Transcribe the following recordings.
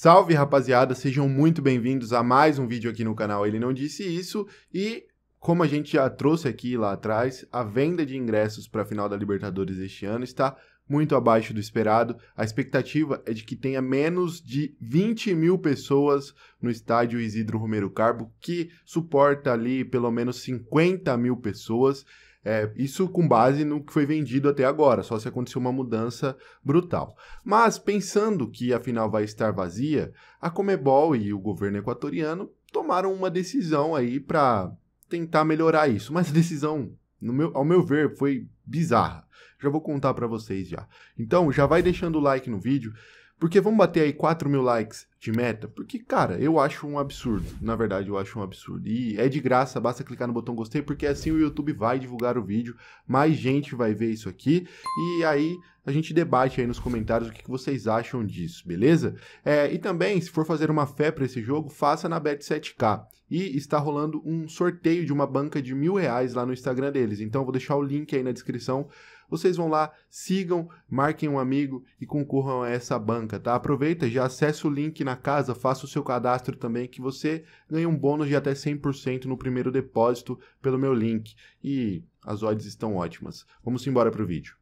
Salve rapaziada, sejam muito bem-vindos a mais um vídeo aqui no canal Ele Não Disse Isso e, como a gente já trouxe aqui lá atrás, a venda de ingressos para a final da Libertadores este ano está muito abaixo do esperado. A expectativa é de que tenha menos de 20 mil pessoas no estádio Isidro Romero Carbo, que suporta ali pelo menos 50 mil pessoas. É, isso com base no que foi vendido até agora, só se acontecer uma mudança brutal. Mas pensando que a final vai estar vazia, a Comebol e o governo equatoriano tomaram uma decisão aí para tentar melhorar isso. Mas a decisão, meu, ao meu ver, foi bizarra. Já vou contar para vocês já. Então, já vai deixando o like no vídeo. Porque vamos bater aí 4 mil likes de meta? Porque, cara, eu acho um absurdo. Na verdade, eu acho um absurdo. E é de graça, basta clicar no botão gostei, porque assim o YouTube vai divulgar o vídeo, mais gente vai ver isso aqui. E aí a gente debate aí nos comentários o que, vocês acham disso, beleza? É, e também, se for fazer uma fé para esse jogo, faça na Bet7k. E está rolando um sorteio de uma banca de mil reais lá no Instagram deles. Então, eu vou deixar o link aí na descrição vocês vão lá, sigam, marquem um amigo e concorram a essa banca, tá? Aproveita, já acessa o link na casa, faça o seu cadastro também, que você ganha um bônus de até 100% no primeiro depósito pelo meu link. E as odds estão ótimas. Vamos embora pro vídeo.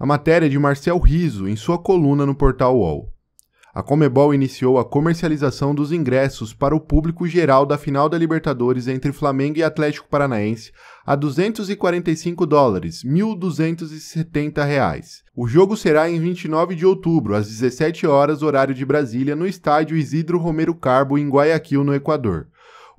A matéria é de Marcel Riso em sua coluna no portal UOL a Comebol iniciou a comercialização dos ingressos para o público geral da final da Libertadores entre Flamengo e Atlético Paranaense a 245 dólares, 1.270 reais. O jogo será em 29 de outubro, às 17 horas, horário de Brasília, no estádio Isidro Romero Carbo, em Guayaquil, no Equador.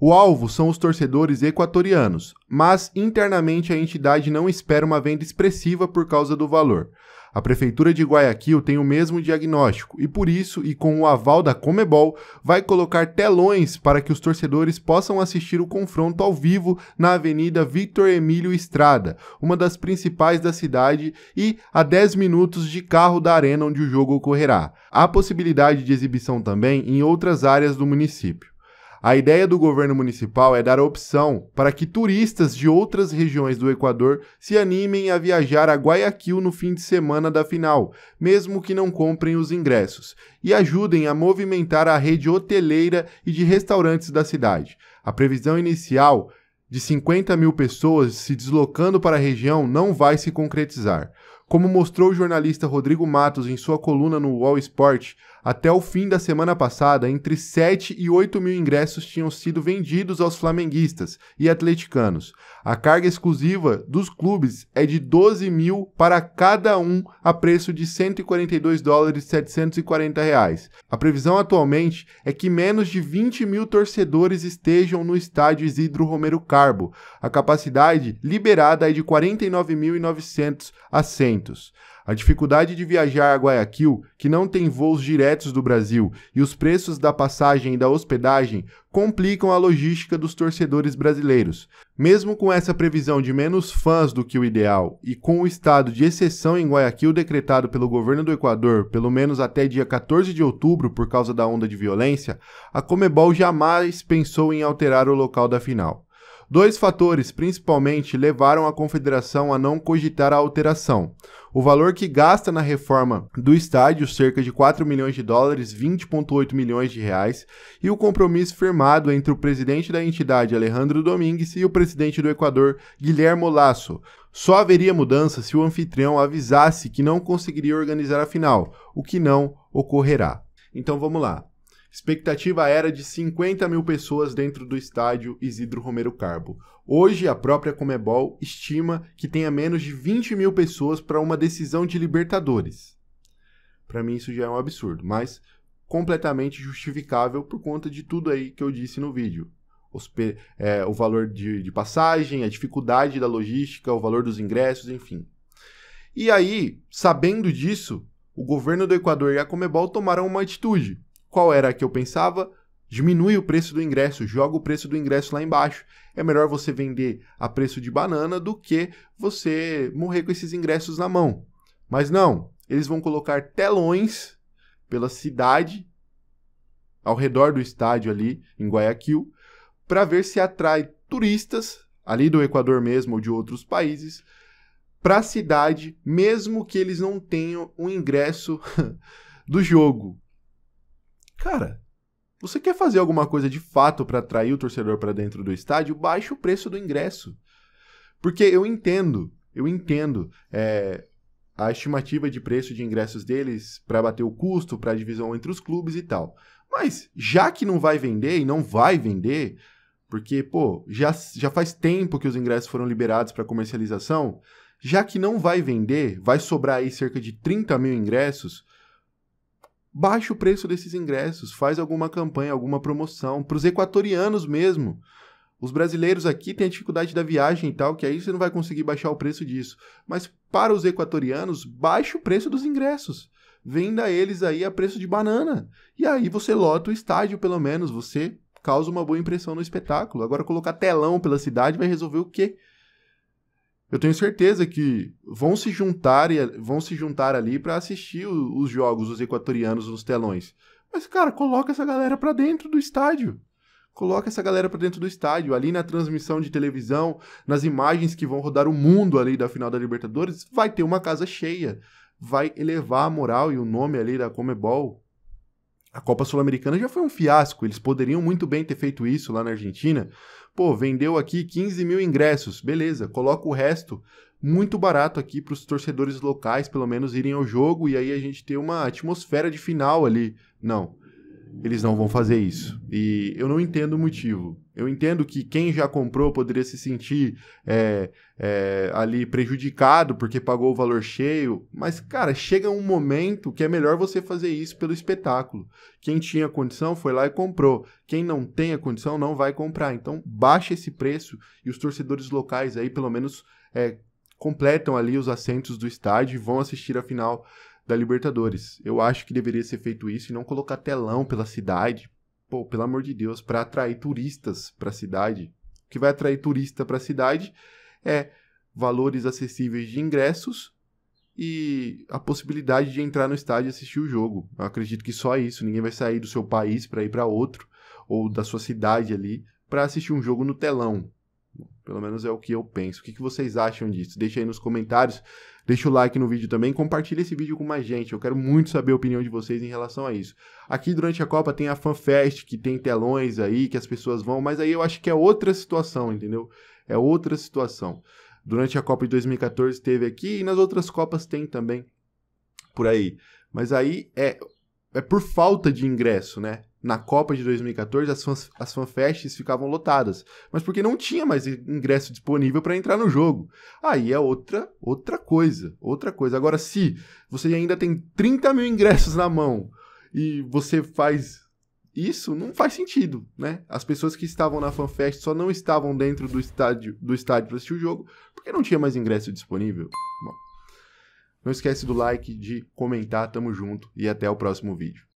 O alvo são os torcedores equatorianos, mas internamente a entidade não espera uma venda expressiva por causa do valor. A Prefeitura de Guayaquil tem o mesmo diagnóstico e, por isso, e com o aval da Comebol, vai colocar telões para que os torcedores possam assistir o confronto ao vivo na Avenida Victor Emílio Estrada, uma das principais da cidade e a 10 minutos de carro da arena onde o jogo ocorrerá. Há possibilidade de exibição também em outras áreas do município. A ideia do governo municipal é dar opção para que turistas de outras regiões do Equador se animem a viajar a Guayaquil no fim de semana da final, mesmo que não comprem os ingressos, e ajudem a movimentar a rede hoteleira e de restaurantes da cidade. A previsão inicial de 50 mil pessoas se deslocando para a região não vai se concretizar. Como mostrou o jornalista Rodrigo Matos em sua coluna no Wall Sport, até o fim da semana passada, entre 7 e 8 mil ingressos tinham sido vendidos aos flamenguistas e atleticanos. A carga exclusiva dos clubes é de 12 mil para cada um a preço de 142 dólares 740 reais. A previsão atualmente é que menos de 20 mil torcedores estejam no estádio Isidro Romero Carbo. A capacidade liberada é de 49.900 assentos. A dificuldade de viajar a Guayaquil, que não tem voos diretos diretos do Brasil e os preços da passagem e da hospedagem complicam a logística dos torcedores brasileiros. Mesmo com essa previsão de menos fãs do que o ideal e com o estado de exceção em Guayaquil decretado pelo governo do Equador pelo menos até dia 14 de outubro por causa da onda de violência, a Comebol jamais pensou em alterar o local da final. Dois fatores, principalmente, levaram a Confederação a não cogitar a alteração. O valor que gasta na reforma do estádio, cerca de 4 milhões de dólares, 20,8 milhões de reais, e o compromisso firmado entre o presidente da entidade, Alejandro Domingues, e o presidente do Equador, Guilherme Lasso. Só haveria mudança se o anfitrião avisasse que não conseguiria organizar a final, o que não ocorrerá. Então vamos lá. Expectativa era de 50 mil pessoas dentro do estádio Isidro Romero Carbo. Hoje, a própria Comebol estima que tenha menos de 20 mil pessoas para uma decisão de Libertadores. Para mim, isso já é um absurdo, mas completamente justificável por conta de tudo aí que eu disse no vídeo. é, o valor de, de passagem, a dificuldade da logística, o valor dos ingressos, enfim. E aí, sabendo disso, o governo do Equador e a Comebol tomaram uma atitude qual era a que eu pensava? Diminui o preço do ingresso, joga o preço do ingresso lá embaixo. É melhor você vender a preço de banana do que você morrer com esses ingressos na mão. Mas não, eles vão colocar telões pela cidade, ao redor do estádio ali, em Guayaquil, para ver se atrai turistas, ali do Equador mesmo ou de outros países, para a cidade, mesmo que eles não tenham o um ingresso do jogo. Cara, você quer fazer alguma coisa de fato para atrair o torcedor para dentro do estádio? Baixe o preço do ingresso. Porque eu entendo, eu entendo é, a estimativa de preço de ingressos deles para bater o custo, para a divisão entre os clubes e tal. Mas já que não vai vender e não vai vender, porque, pô, já, já faz tempo que os ingressos foram liberados para comercialização, já que não vai vender, vai sobrar aí cerca de 30 mil ingressos baixa o preço desses ingressos, faz alguma campanha, alguma promoção, para os equatorianos mesmo. Os brasileiros aqui têm a dificuldade da viagem e tal, que aí você não vai conseguir baixar o preço disso. Mas para os equatorianos, baixa o preço dos ingressos. Venda eles aí a preço de banana. E aí você lota o estádio, pelo menos, você causa uma boa impressão no espetáculo. Agora colocar telão pela cidade vai resolver o quê? Eu tenho certeza que vão se juntar e vão se juntar ali para assistir os jogos os equatorianos nos telões. Mas cara, coloca essa galera para dentro do estádio. Coloca essa galera para dentro do estádio, ali na transmissão de televisão, nas imagens que vão rodar o mundo ali da final da Libertadores, vai ter uma casa cheia. Vai elevar a moral e o nome ali da Comebol a Copa Sul-Americana já foi um fiasco, eles poderiam muito bem ter feito isso lá na Argentina. Pô, vendeu aqui 15 mil ingressos, beleza, coloca o resto muito barato aqui para os torcedores locais, pelo menos, irem ao jogo e aí a gente ter uma atmosfera de final ali. Não, eles não vão fazer isso. E eu não entendo o motivo. Eu entendo que quem já comprou poderia se sentir é, é, ali prejudicado porque pagou o valor cheio, mas, cara, chega um momento que é melhor você fazer isso pelo espetáculo. Quem tinha condição foi lá e comprou. Quem não tem a condição não vai comprar. Então, baixa esse preço e os torcedores locais aí, pelo menos, é, completam ali os assentos do estádio e vão assistir a final da Libertadores. Eu acho que deveria ser feito isso e não colocar telão pela cidade. Pô, pelo amor de Deus, para atrair turistas para a cidade. O que vai atrair turista para a cidade é valores acessíveis de ingressos e a possibilidade de entrar no estádio e assistir o jogo. Eu acredito que só isso, ninguém vai sair do seu país para ir para outro ou da sua cidade ali para assistir um jogo no telão. Pelo menos é o que eu penso. O que, que vocês acham disso? Deixa aí nos comentários. Deixa o like no vídeo também, compartilha esse vídeo com mais gente. Eu quero muito saber a opinião de vocês em relação a isso. Aqui durante a Copa tem a FanFest, que tem telões aí, que as pessoas vão, mas aí eu acho que é outra situação, entendeu? É outra situação. Durante a Copa de 2014 teve aqui e nas outras Copas tem também por aí. Mas aí é, é por falta de ingresso, né? na Copa de 2014, as, as fanfests ficavam lotadas, mas porque não tinha mais ingresso disponível para entrar no jogo. Aí é outra outra coisa, outra coisa. Agora, se você ainda tem 30 mil ingressos na mão e você faz isso, não faz sentido, né? As pessoas que estavam na fanfest só não estavam dentro do estádio do estádio para assistir o jogo porque não tinha mais ingresso disponível. Bom, não esquece do like, de comentar, tamo junto e até o próximo vídeo.